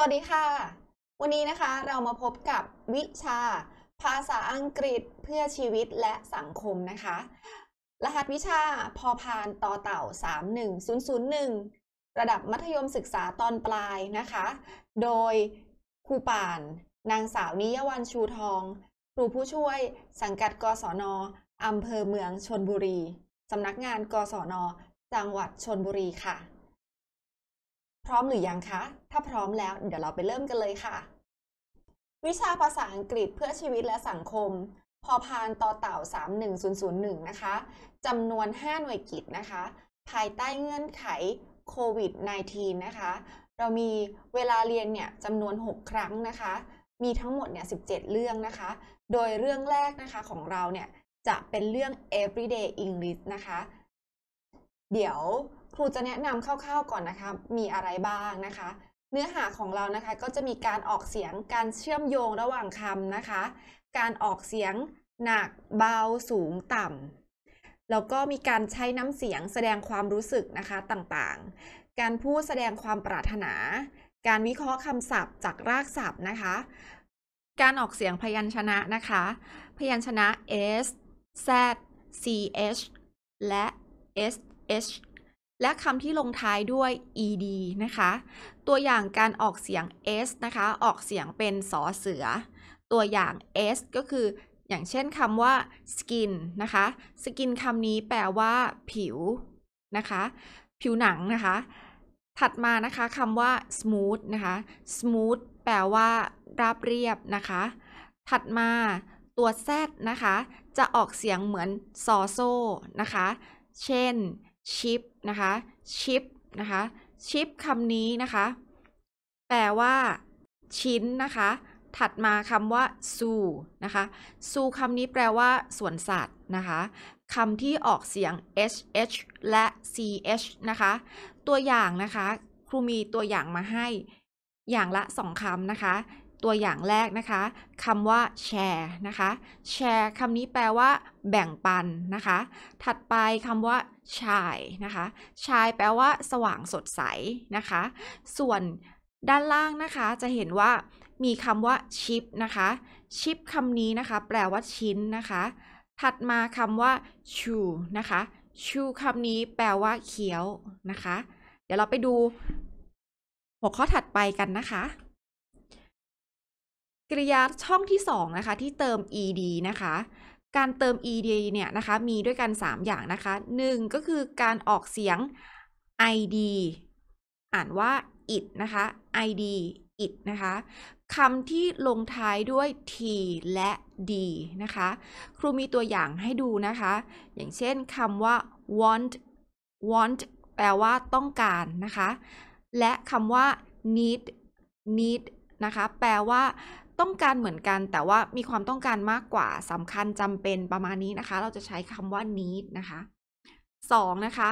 วัสดีค่ะ วันนี้นะคะเรามาพบกับวิชา ภาษาอังกฤษเพื่อชีวิตและสังคมนะคะ รหัสวิชาพอพานต่อเต่า 31001ระดับมัธยมศึกษาตอนปลายนะคะ โดยครูป่าน นางสาวนิยวันชูทองครูผู้ช่วยสังกัดกศนอำเภอเมืองชนบุรี สำนักงานกศน จังหวัดชนบุรีค่ะร้อมหรือยังคะ ถ้าพร้อมแล้วเดี๋ยวเราไปเริ่มกันเลยค่ะ วิชาภาษาอังกฤษเพื่อชีวิตและสังคม พอพานต่อเต่า 31001 นะคะ จำนวน 5 หน่วยกิจนะคะ ภายใต้เงื่อนไขโควิด -19 นะคะ เรามีเวลาเรียนเนี่ยจำนวน 6 ครั้งนะคะ มีทั้งหมดเนี่ย 17 เรื่องนะคะ โดยเรื่องแรกนะคะของเราเนี่ย จะเป็นเรื่อง everyday English นะคะ เดี๋ยวครูจะแนะนำคร่าวๆก่อนนะคะ มีอะไรบ้างนะคะ เนื้อหาของเรานะคะก็จะมีการออกเสียง การเชื่อมโยงระหว่างคำนะคะ การออกเสียงหนักเบาสูงต่ำแล้วก็มีการใช้น้ำเสียงแสดงความรู้สึกนะคะต่างๆ การพูดแสดงความปรารถนา การวิเคราะห์คำศัพท์จากรากศัพท์นะคะ การออกเสียงพยัญชนะนะคะ พยัญชนะ s z ch และ sh และคำที่ลงท้ายด้วย ed นะคะ ตัวอย่างการออกเสียง s นะคะ ออกเสียงเป็นสอเสือ ตัวอย่าง s ก็คือ อย่างเช่นคำว่า skin นะคะ skin คำนี้แปลว่า ผิวนะคะ ผิวหนังนะคะ ถัดมานะคะ คำว่า smooth นะคะ smooth แปลว่าราบเรียบนะคะ ถัดมา ตัว z นะคะ จะออกเสียงเหมือนซอโซนะคะ เช่น ship นะคะชิปนะคะชิปคำนี้นะคะแปลว่าชิ้นนะคะถัดมาคำว่า ซูนะคะซูคำนี้แปลว่าสวนสัตว์นะคะคำที่ออกเสียง sh และ ch นะคะตัวอย่างนะคะครูมีตัวอย่างมาให้ อย่างละสองคำนะคะตัวอย่างแรกนะคะคำว่าแชร์นะคะแชร์คำนี้แปลว่าแบ่งปันนะคะ ถัดไปคำว่าชาย นะคะ ชายแปลว่า สว่างสดใสนะคะ ส่วนด้านล่างนะคะจะเห็นว่ามีคำว่าชิปนะคะชิปคำนี้นะคะแปลว่าชิ้นนะคะ ถัดมาคำว่าชูนะคะชูคำนี้แปลว่าเขียวนะคะ เดี๋ยวเราไปดู หัวข้อถัดไปกันนะคะกริยาช่องที่ 2 นะคะ ที่เติม ed นะคะ การเติม ed เนี่ยนะคะ มีด้วยกัน 3 อย่างนะคะ 1 ก็คือการออกเสียง id อ่านว่า it นะคะ id it นะคะคำที่ลงท้ายด้วย t และ d นะคะ ครูมีตัวอย่างให้ดูนะคะ อย่างเช่นคำว่า want want แปลว่าต้องการนะคะ และคำว่า need need นะคะ แปลว่าต้องการเหมือนกันแต่ว่ามีความต้องการมากกว่าสำคัญจำเป็นประมาณนี้นะคะ เราจะใช้คำว่า need นะคะสองนะคะ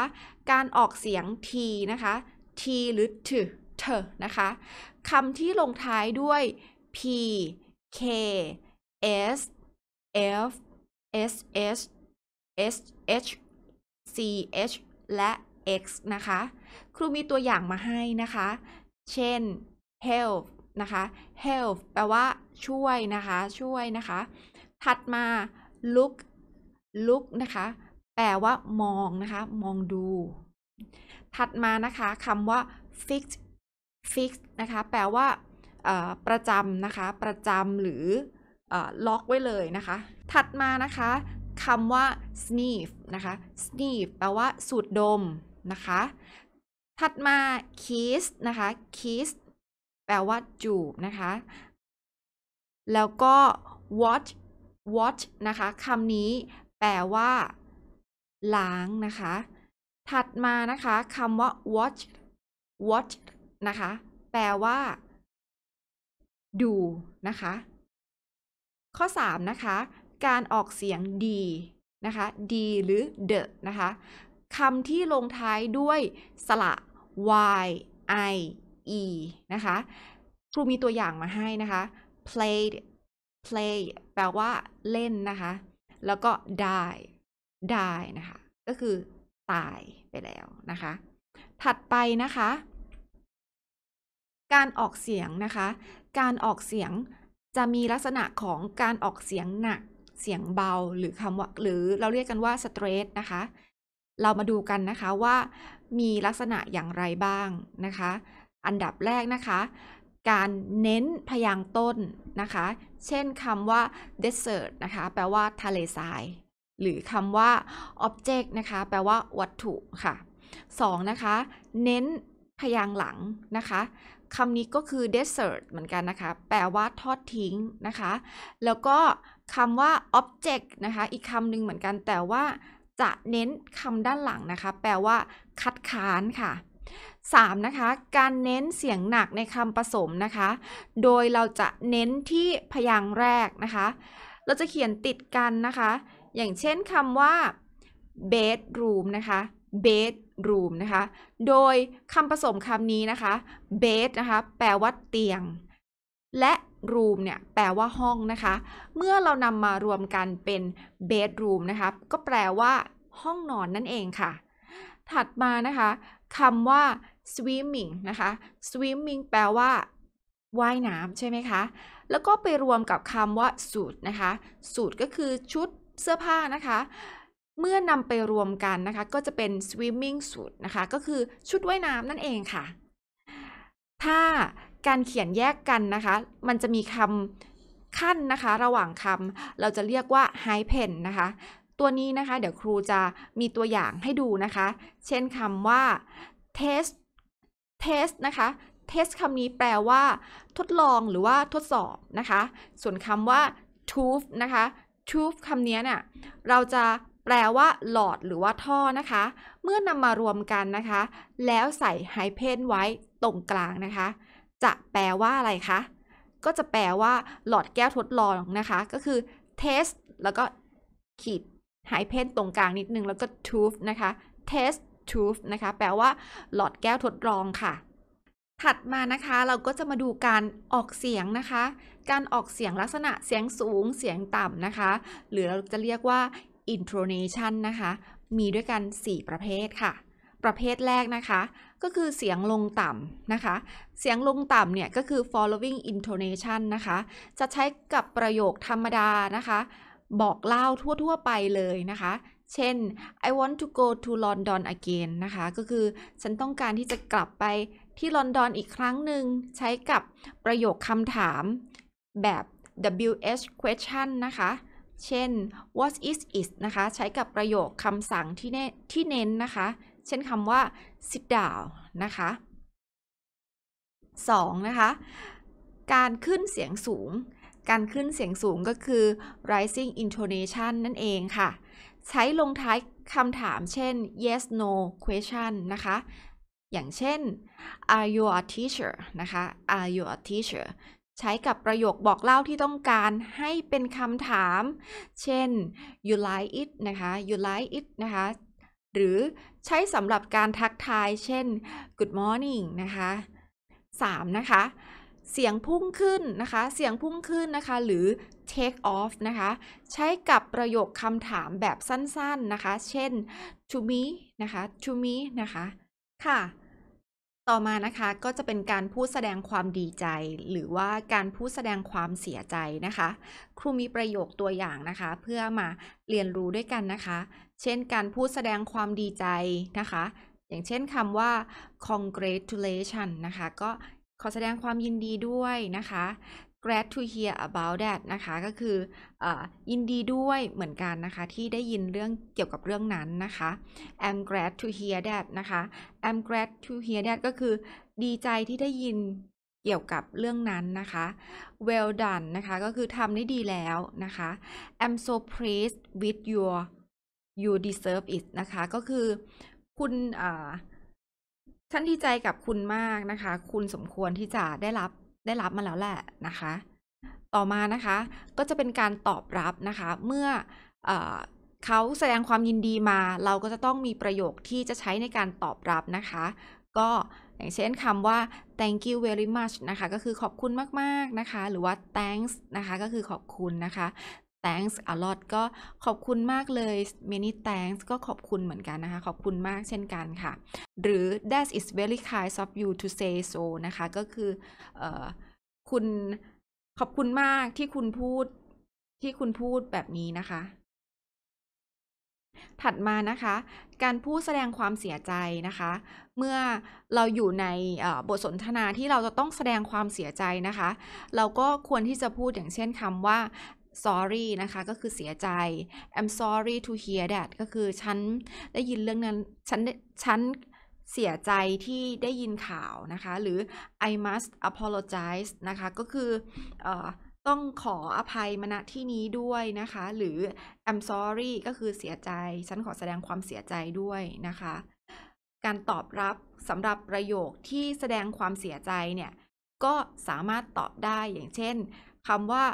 การออกเสียง t นะคะ t หรือ t เธอนะคะคำที่ลงท้ายด้วย p k s f s s s h c h และ x นะคะ ครูมีตัวอย่างมาให้นะคะ เช่น help นะคะ help แปลว่าช่วยนะคะช่วยนะคะ ถัดมา look look นะคะแปลว่ามองนะคะ มองดู ถัดมานะคะคำว่า fix fix นะคะแปลว่าประจำนะคะประจำหรือล็อกไว้เลยนะคะถัดมานะคะคำว่า sniff นะคะ sniff แปลว่าสูดดมนะคะถัดมา kiss นะคะ kiss แปลว่า จูบนะคะ แล้วก็ w a t what นะคะคำนี้แปลว่า ล้างนะคะ ถัดมานะคะคำว่า watch watch นะคะ แปลว่า ดู นะคะ ข้อ 3 นะคะ การออกเสียงดีนะคะดีหรือ the นะคะคำที่ลงท้ายด้วยสระ y i e นะคะครูมีตัวอย่างมาให้นะคะ p l a y play แปลว่าเล่นนะคะแล้วก็ die die นะคะก็คือ ตาย ไปแล้วนะคะถัดไปนะคะ การออกเสียงนะคะ การออกเสียงจะมีลักษณะของการออกเสียงหนักเสียงเบาหรือคำว่าหรือเราเรียกกันว่าสเตรทนะคะ เรามาดูกันนะคะว่า มีลักษณะอย่างไรบ้างนะคะอันดับแรกนะคะ การเน้นพยางต้นนะคะ เช่นคำว่า desert นะคะ แปลว่าทะเลทราย หรือคำว่า object นะคะ แปลว่า วัตถุค่ะ 2. นะคะ เน้นพยางหลังนะคะคำนี้ก็คือ desert เหมือนกันนะคะ แปลว่าทอดทิ้งนะคะ แล้วก็คำว่า object นะคะ อีกคำหนึ่งเหมือนกัน แต่ว่า จะเน้นคำด้านหลังนะคะ แปลว่า คัดค้านค่ะ 3. นะคะการเน้นเสียงหนักในคำผสมนะคะ โดยเราจะเน้นที่พยางค์แรกนะคะ เราจะเขียนติดกันนะคะ อย่างเช่นคำว่า bedroom นะคะ bedroom นะคะ โดยคำผสมคำนี้นะคะ bed นะคะ แปลว่าเตียง และ room เนี่ยแปลว่าห้องนะคะเมื่อเรานำมารวมกันเป็น bedroom นะคะก็แปลว่าห้องนอนนั่นเองค่ะ ถัดมานะคะคำว่า swimming นะคะ swimming แปลว่าว่ายน้ำใช่ไหมคะ แล้วก็ไปรวมกับคำว่าสูตรนะคะสูตรก็คือชุดเสื้อผ้านะคะ เมื่อนำไปรวมกันนะคะก็จะเป็น swimming suit นะคะก็คือชุดว่ายน้ำนั่นเองค่ะ ถ้าการเขียนแยกกันนะคะ มันจะมีคำขั้นนะคะ ระหว่างคำเราจะเรียกว่า high pen นะคะตัวนี้นะคะ เดี๋ยวครูจะมีตัวอย่างให้ดูนะคะ เช่นคำว่า test test นะคะ test คำนี้แปลว่าทดลองหรือว่าทดสอบนะคะ ส่วนคำว่า t o t h นะคะ t o t h คำนี้เนี่ยเราจะแปลว่าหลอดหรือว่าท่อนะคะ เมื่อนำมารวมกันนะคะ แล้วใส่ไฮเพนไว้ตรงกลางนะคะ จะแปลว่าอะไรคะ ก็จะแปลว่า หลอดแก้วทดลองนะคะก็คือ test แล้วก็ขีดหายเพ่นตรงกลางนิดนึงแล้วก็ tooth นะคะ test tooth นะคะ แปลว่าหลอดแก้วทดลองค่ะ ถัดมานะคะ เราก็จะมาดูการออกเสียงนะคะ การออกเสียงลักษณะเสียงสูงเสียงต่ำนะคะ หรือเราจะเรียกว่า intonation นะคะ มีด้วยกัน 4 ประเภทค่ะ ประเภทแรกนะคะ ก็คือเสียงลงต่ำนะคะ เสียงลงต่ำเนี่ย ก็คือ following intonation นะคะ จะใช้กับประโยคธรรมดานะคะบอกเล่าทั่วๆไปเลยนะคะ เช่น I want to go to London again นะคะ ก็คือ ฉันต้องการที่จะกลับไปที่ลอนดอนอีกครั้งหนึ่งใช้กับประโยคคำถามแบบ WH question นะคะ เช่น what is it นะคะ ใช้กับประโยคคำสั่งที่เน้นที่เน้นนะคะ เช่นคำว่า sit down นะคะ 2. นะคะ การขึ้นเสียงสูงการขึ้นเสียงสูงก็คือ rising intonation นั่นเองค่ะ ใช้ลงท้ายคำถาม เช่น yes no question นะคะ อย่างเช่น are you a teacher นะคะ are you a teacher ใช้กับประโยคบอกเล่าที่ต้องการให้เป็นคำถาม เช่น you like it นะคะ you like it นะคะ หรือใช้สำหรับการทักทาย เช่น good morning นะคะ 3. นะคะเสียงพุ่งขึ้นนะคะ เสียงพุ่งขึ้นนะคะ หรือ take off นะคะ ใช้กับประโยคคำถามแบบสั้นๆนะคะ เช่น to me นะคะ to me นะคะ ค่ะ ต่อมานะคะ ก็จะเป็นการพูดแสดงความดีใจ หรือว่าการพูดแสดงความเสียใจนะคะ ครูมีประโยคตัวอย่างนะคะ เพื่อมาเรียนรู้ด้วยกันนะคะ เช่นการพูดแสดงความดีใจนะคะ อย่างเช่นคำว่า congratulation นะคะ ก็ขอแสดงความยินดีด้วยนะคะ glad to hear about that นะคะก็คืออยินดีด้วยเหมือนกันนะคะที่ได้ยินเรื่องเกี่ยวกับเรื่องนั้นนะคะ I'm glad to hear that นะคะ I'm glad to hear that ก็คือ ดีใจที่ได้ยินเกี่ยวกับเรื่องนั้นนะคะ well done นะคะก็คือทำได้ดีแล้วนะคะ I'm so pleased with your you deserve it นะคะก็คือคุณ อ่าฉันดีใจกับคุณมากนะคะ คุณสมควรที่จะได้รับได้รับมาแล้วแหละนะคะ ต่อมานะคะ ก็จะเป็นการตอบรับนะคะ เมื่ออเขาแสดงความยินดีมา เราก็จะต้องมีประโยคที่จะใช้ในการตอบรับนะคะก็อย่างเช่นคำว่า thank you very much นะคะก็คือขอบคุณมากๆนะคะ หรือว่า thanks นะคะก็คือขอบคุณนะคะ thanks a lot ก็ขอบคุณมากเลย many thanks ก็ขอบคุณเหมือนกันนะคะ ขอบคุณมากเช่นกันค่ะ หรือ that is very kind of you to say so นะคะ ก็คืออคุณขอบคุณมากที่คุณพูด ที่คุณพูดแบบนี้นะคะ ถัดมานะคะ การพูดแสดงความเสียใจนะคะ เมื่อเราอยู่ในบทสนทนาที่เราจะต้องแสดงความเสียใจนะคะ เราก็ควรที่จะพูดอย่างเช่นคำว่า sorry นะคะ ก็คือเสียใจ I'm sorry to hear that ก็คือฉันได้ยินเรื่องนั้นฉันฉันเสียใจที่ได้ยินข่าวนะคะ หรือ I must apologize นะคะ ก็คืออต้องขออภัยมณที่นี้ด้วยนะคะหรือ I'm sorry ก็คือเสียใจ ฉันขอแสดงความเสียใจด้วยนะคะ การตอบรับสำหรับประโยคที่แสดงความเสียใจเนี่ยก็สามารถตอบได้อย่างเช่นคำว่า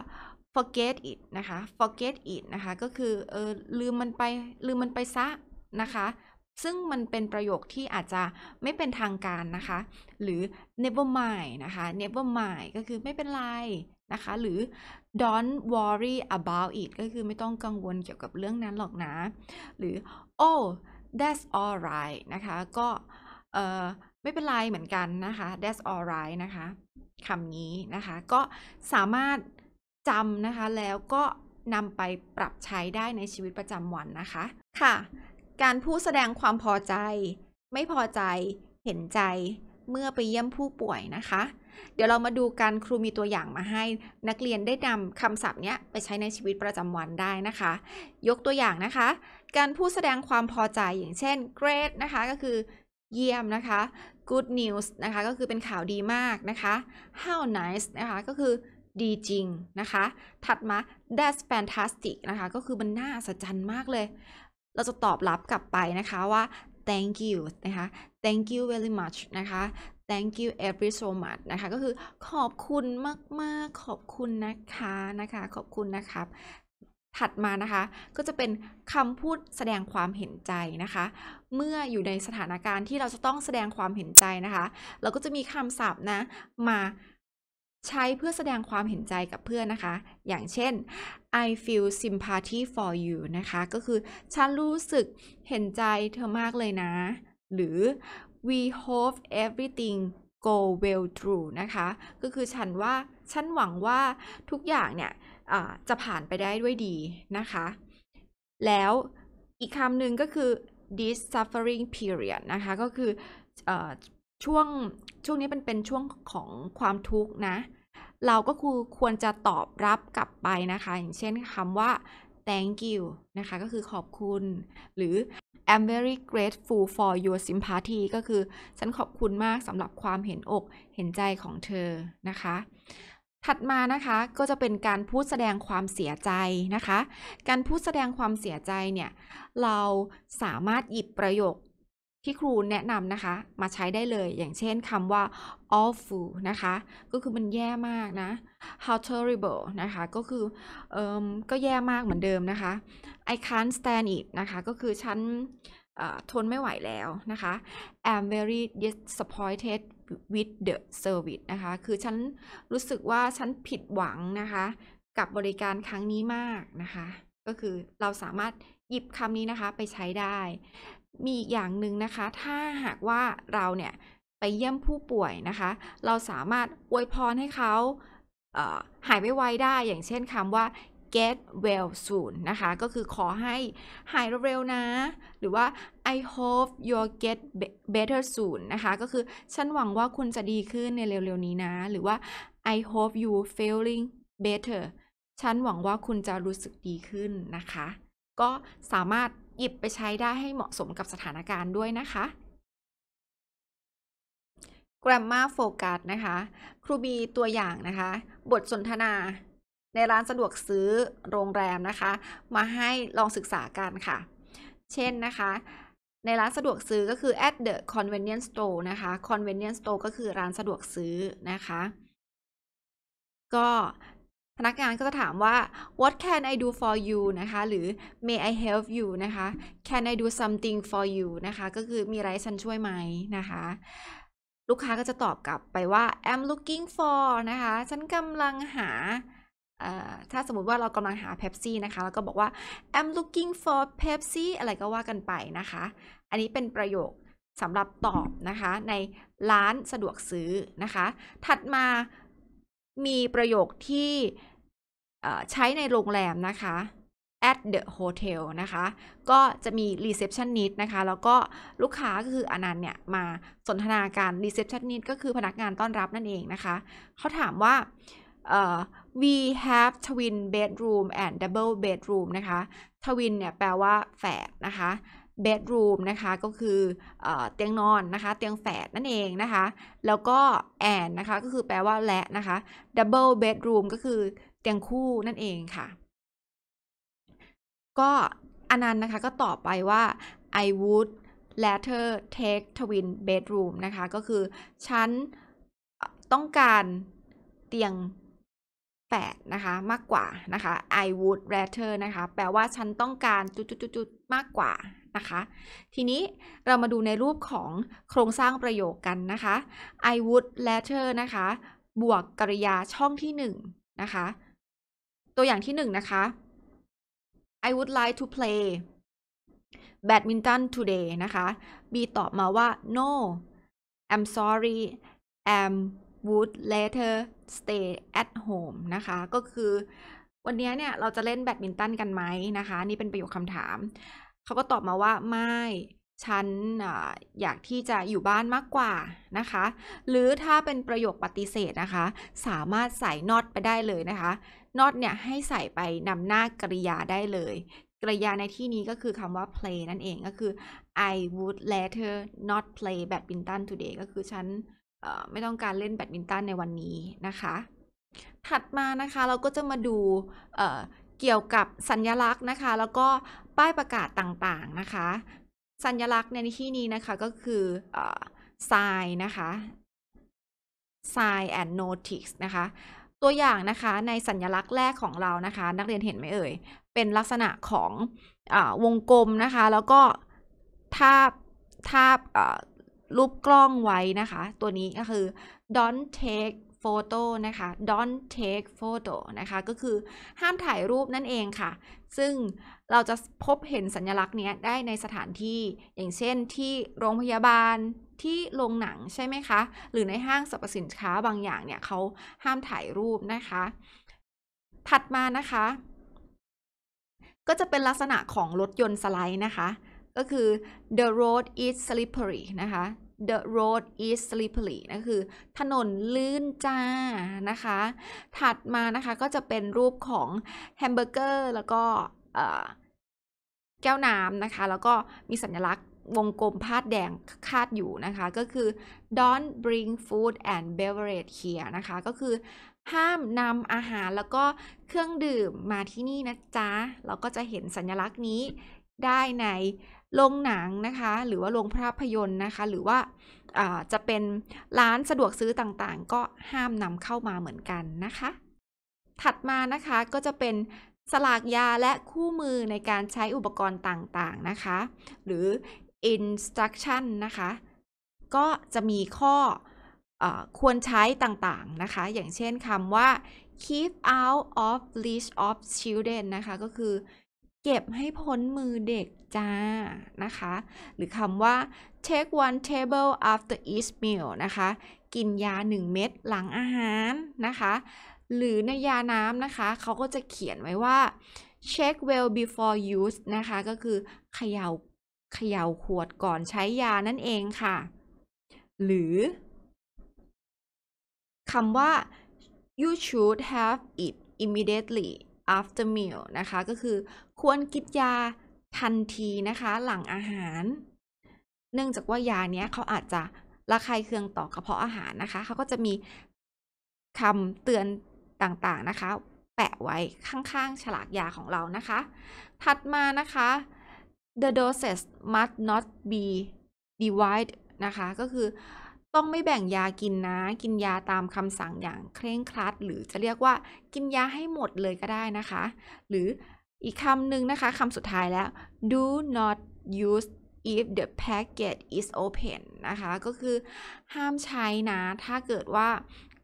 forget it นะคะ forget it นะคะก็คือเออลืมมันไปลืมมันไปซะนะคะซึ่งมันเป็นประโยคที่อาจจะไม่เป็นทางการนะคะหรือ never mind นะคะ never mind ก็คือไม่เป็นไรนะคะหรือ don't worry about it ก็คือไม่ต้องกังวลเกี่ยวกับเรื่องนั้นหรอกนะหรือ oh that's alright นะคะก็เออไม่เป็นไรเหมือนกันนะคะ that's alright นะคะคำนี้นะคะก็สามารถจำนะคะแล้วก็นำไปปรับใช้ได้ในชีวิตประจำวันนะคะค่ะการพูดแสดงความพอใจ ไม่พอใจเห็นใจเมื่อไปเยี่ยมผู้ป่วยนะคะ เดี๋ยวเรามาดูกันครูมีตัวอย่างมาให้นักเรียนได้นำคำศัพท์เนี้ยไปใช้ในชีวิตประจำวันได้นะคะยกตัวอย่างนะคะ การพูดแสดงความพอใจอย่างเช่น great นะคะก็คือ เยี่ยมนะคะ good news นะคะก็คือเป็นข่าวดีมากนะคะ how nice นะคะก็คือดีจริงนะคะ ถัดมา that's fantastic นะคะ ก็คือมันน่าสัจจันมากเลย เราจะตอบรับกลับไปนะคะว่า thank you นะคะ thank you very much นะคะ thank you every so much นะคะ ก็คือขอบคุณมาก ๆ ขอบคุณนะคะ นะคะ ขอบคุณนะครับ ถัดมานะคะ ก็จะเป็นคำพูดแสดงความเห็นใจนะคะ เมื่ออยู่ในสถานการณ์ที่เราจะต้องแสดงความเห็นใจนะคะ เราก็จะมีคำศัพท์นะ มาใช้เพื่อแสดงความเห็นใจกับเพื่อนนะคะ อย่างเช่น I feel sympathy for you นะคะ ก็คือฉันรู้สึกเห็นใจเธอมากเลยนะ หรือ we hope everything go well through นะคะ ก็คือฉันว่า ฉันหวังว่าทุกอย่างเนี่ยจะผ่านไปได้ด้วยดีนะคะ แล้วอีกคำหนึ่งก็คือ this suffering period นะคะ ก็คืออช่วง ช่วงนี้เป็นเป็นช่วงของความทุกข์นะ เราก็คือควรจะตอบรับกลับไปนะคะอย่างเช่นคำว่า thank you นะคะ ก็คือขอบคุณหรือ I'm very grateful for your sympathy ก็คือ ฉันขอบคุณมากสำหรับความเห็นอกเห็นใจของเธอนะคะ ถัดมานะคะก็จะเป็นการพูดแสดงความเสียใจนะคะ การพูดแสดงความเสียใจเนี่ย เราสามารถหยิบประโยคที่ครูแนะนำนะคะ มาใช้ได้เลย อย่างเช่นคำว่า awful นะคะ ก็คือมันแย่มากนะ how terrible นะคะ ก็คือเออก็แย่มากเหมือนเดิมนะคะ I can't stand it นะคะ ก็คือฉันทนไม่ไหวแล้วนะคะ I'm very disappointed with the service นะคะ คือฉันรู้สึกว่าฉันผิดหวังนะคะ กับบริการครั้งนี้มากนะคะ ก็คือเราสามารถหยิบคำนี้นะคะ ไปใช้ได้มีอีกอย่างหนึ่งนะคะ ถ้าหากว่าเราเนี่ยไปเยี่ยมผู้ป่วยนะคะ เราสามารถอวยพรให้เขาหายไวๆได้อย่างเช่นคำว่า get well soon นะคะ ก็คือขอให้หายเร็วๆนะ หรือว่า I hope y o u get better soon นะคะ ก็คือฉันหวังว่าคุณจะดีขึ้นในเร็วๆนี้นะ หรือว่า I hope you feeling better ฉันหวังว่าคุณจะรู้สึกดีขึ้นนะคะ ก็สามารถหยิบไปใช้ได้ให้เหมาะสมกับสถานการณ์ด้วยนะคะ Grammar Focus นะคะ ครูบีตัวอย่างนะคะ บทสนทนา ในร้านสะดวกซื้อ โรงแรมนะคะ มาให้ลองศึกษากันค่ะ เช่นนะคะ ในร้านสะดวกซื้อก็คือ at the convenience store นะคะ convenience store ก็คือร้านสะดวกซื้อนะคะ ก็พนักงานก็จะถามว่า what can I do for you นะคะ หรือ may I help you นะคะ can I do something for you นะคะ ก็คือมีอะไรฉันช่วยไหม นะคะ ลูกค้าก็จะตอบกลับไปว่า I'm looking for นะคะ ฉันกำลังหา ถ้าสมมติว่าเรากำลังหาเพปซี่นะคะ แล้วก็บอกว่า I'm looking for Pepsi อะไรก็ว่ากันไปนะคะ อันนี้เป็นประโยคสำหรับตอบนะคะ ในร้านสะดวกซื้อนะคะ ถัดมามีประโยคที่ใช้ในโรงแรมนะคะ at the hotel นะคะ ก็จะมี receptionist นะคะ แล้วก็ลูกค้าก็คืออนันต์เนี่ยมาสนทนาการ receptionist ก็คือพนักงานต้อนรับนั่นเองนะคะ เขาถามว่า uh, we have twin bedroom and double bedroom นะคะ twin เนี่ยแปลว่า แฝด นะคะเบดรูมนะคะก็คืออเตียงนอนนะคะเตียงแฝดนั่นเองนะคะแล้วก็แอนนะคะก็คือแปลว่าและนะคะดับเบิลเบดรูมก็คือเตียงคู่นั่นเองค่ะก็อันนั้นนะคะก็ตอบไปว่า I would later take twin bedroom นะคะก็คือ ฉันต้องการเตียงแฝดนะคะมากกว่านะคะ I would rather นะคะแปลว่าฉันต้องการจุดๆๆมากกว่านะคะ ทีนี้เรามาดูในรูปของโครงสร้างประโยคกันนะคะ I would later นะคะ บวกกริยาช่องที่หนึ่งนะคะ ตัวอย่างที่หนึ่งนะคะ I would like to play badminton today นะคะ B ตอบมาว่า no I'm sorry I'm would later stay at home นะคะก็คือวันนี้เนี่ยเราจะเล่นแบดมินตันกันไหมนะคะนี่เป็นประโยคคำถามเขาก็ตอบมาว่าไม่ ฉันอยากที่จะอยู่บ้านมากกว่านะคะ หรือถ้าเป็นประโยคปฏิเสธนะคะ สามารถใส่นอดไปได้เลยนะคะนอดเนี่ยให้ใส่ไปนำหน้ากริยาได้เลย กริยาในที่นี้ก็คือคำว่า play นั่นเองก็คือ I would later h not play badminton today ก็คือฉันไม่ต้องการเล่นแบดมินตันในวันนี้นะคะ ถัดมานะคะเราก็จะมาดูเกี่ยวกับสัญญลักษณ์นะคะ แล้วก็ป้ายประกาศต่าง ๆ นะคะ สัญญลักษณ์ในที่นี้นะคะ ก็คือ sign นะคะ sign and notice นะคะ ตัวอย่างนะคะในสัญญลักษณ์แรกของเรานะคะ นักเรียนเห็นไหมเอ่ย เป็นลักษณะของอวงกลมนะคะ แล้วก็ทาบทาบรูปกล้องไว้นะคะ ตัวนี้ก็คือ don't take photo นะคะ don't take photo นะคะ ก็คือห้ามถ่ายรูปนั่นเองค่ะ ซึ่งเราจะพบเห็นสัญลักษณ์นี้ได้ในสถานที่อย่างเช่นที่โรงพยาบาลที่โรงหนังใช่ไหมคะ หรือในห้างสรรพสินค้าบางอย่างเนี่ยเขาห้ามถ่ายรูปนะคะ ถัดมานะคะ ก็จะเป็นลักษณะของรถยนต์สไลด์นะคะ ก็คือ the road is slippery นะคะ the road is slippery นะคือ ถนนลื่นจ้านะคะ ถัดมานะคะก็จะเป็นรูปของแฮมเบอร์เกอร์แล้วก็แก้วน้ำนะคะ แล้วก็มีสัญลักษณ์วงกลมพาดแดงคาดอยู่นะคะ ก็คือ don't bring food and beverage here นะคะ ก็คือห้ามนำอาหารแล้วก็เครื่องดื่มมาที่นี่นะจ๊ะเราก็จะเห็นสัญลักษณ์นี้ได้ในโรงหนังนะคะหรือว่าโรงภาพยนตร์นะคะหรือว่าจะเป็นร้านสะดวกซื้อต่างๆ ก็ห้ามนำเข้ามาเหมือนกันนะคะถัดมานะคะก็จะเป็นสลากยาและคู่มือในการใช้อุปกรณ์ต่าง ๆ นะคะ หรือ instruction นะคะ ก็จะมีข้ออควรใช้ต่าง ๆ นะคะ อย่างเช่นคำว่า keep out of reach of children นะคะก็คือเก็บให้พ้นมือเด็กจ้านะคะหรือคำว่า take one table after each meal นะคะกินยา 1 เม็ดหลังอาหารนะคะหรือในยาน้ำนะคะเขาก็จะเขียนไว้ว่า check well before use นะคะก็คือเขยา่าเขย่าขวดก่อนใช้ยานั่นเองค่ะ หรือคำว่า you should have it immediately after meal นะคะ ก็คือควรกินยาทันทีนะคะ หลังอาหาร เนื่องจากว่ายาเนี้ยเขาอาจจะระคายเคืองต่อกระเพาะอาหารนะคะเขาก็จะมีคำเตือนต่าง ๆ นะคะ แปะไว้ข้าง ๆ ฉลากยาของเรานะคะ ถัดมานะคะ the doses must not be divided นะคะ ก็คือต้องไม่แบ่งยากินนะ กินยาตามคำสั่งอย่างเคร่งครัด หรือจะเรียกว่ากินยาให้หมดเลยก็ได้นะคะ หรืออีกคำหนึ่งนะคะคำสุดท้ายแล้ว do not use if the packet is open นะคะ ก็คือห้ามใช้นะ ถ้าเกิดว่า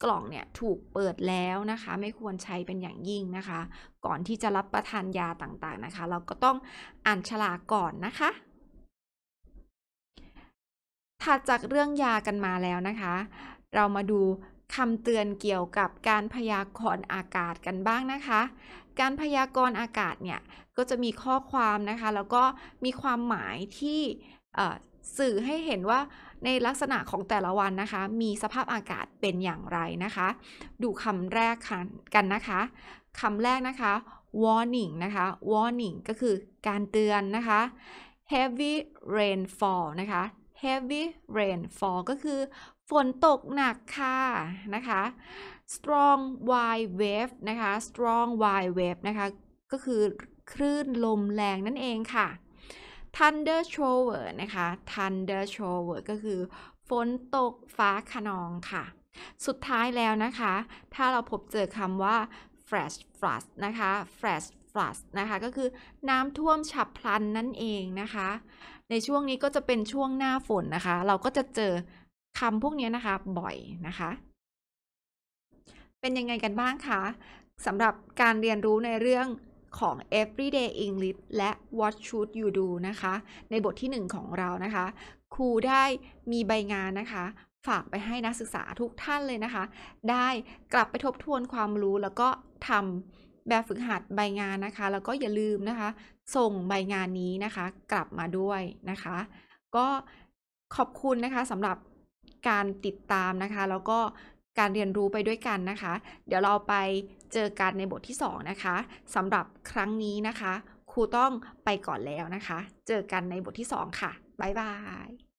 กล่องเนี่ยถูกเปิดแล้วนะคะ ไม่ควรใช้เป็นอย่างยิ่งนะคะ ก่อนที่จะรับประทานยาต่างๆนะคะ เราก็ต้องอ่านฉลากก่อนนะคะถัดจากเรื่องยากันมาแล้วนะคะ เรามาดูคำเตือนเกี่ยวกับการพยากรณ์อากาศกันบ้างนะคะ การพยากรณ์อากาศเนี่ย ก็จะมีข้อความนะคะ แล้วก็มีความหมายที่สื่อให้เห็นว่าในลักษณะของแต่ละวันนะคะ มีสภาพอากาศเป็นอย่างไรนะคะ ดูคำแรกกันนะคะ คำแรกนะคะ warning นะคะ warning ก็คือการเตือนนะคะ heavy rainfall นะคะ heavy rainfall ก็คือฝนตกหนักค่ะนะคะ strong wide wave นะคะ strong wide wave นะคะก็คือคลื่นลมแรงนั่นเองค่ะ thunder shower นะคะ thunder shower ก็คือฝนตกฟ้าขนองค่ะ สุดท้ายแล้วนะคะ ถ้าเราพบเจอคำว่า flash flood นะคะ flash flood นะคะก็คือน้ำท่วมฉับพลันนั่นเองนะคะในช่วงนี้ก็จะเป็นช่วงหน้าฝนนะคะ เราก็จะเจอคำพวกนี้นะคะ บ่อยนะคะ เป็นยังไงกันบ้างคะ สำหรับการเรียนรู้ในเรื่องของ everyday English และ what should you do นะคะ ในบทที่1ของเรานะคะ ครูได้มีใบงานนะคะ ฝากไปให้นักศึกษาทุกท่านเลยนะคะ ได้กลับไปทบทวนความรู้แล้วก็ทำแบบฝึกหัดใบงานนะคะ แล้วก็อย่าลืมนะคะ ส่งใบงานนี้นะคะ กลับมาด้วยนะคะ ก็ขอบคุณนะคะสำหรับการติดตามนะคะแล้วก็การเรียนรู้ไปด้วยกันนะคะ เดี๋ยวเราไปเจอกันในบทที่2นะคะสำหรับครั้งนี้นะคะครูต้องไปก่อนแล้วนะคะ เจอกันในบทที่ 2 ค่ะบ๊ายบาย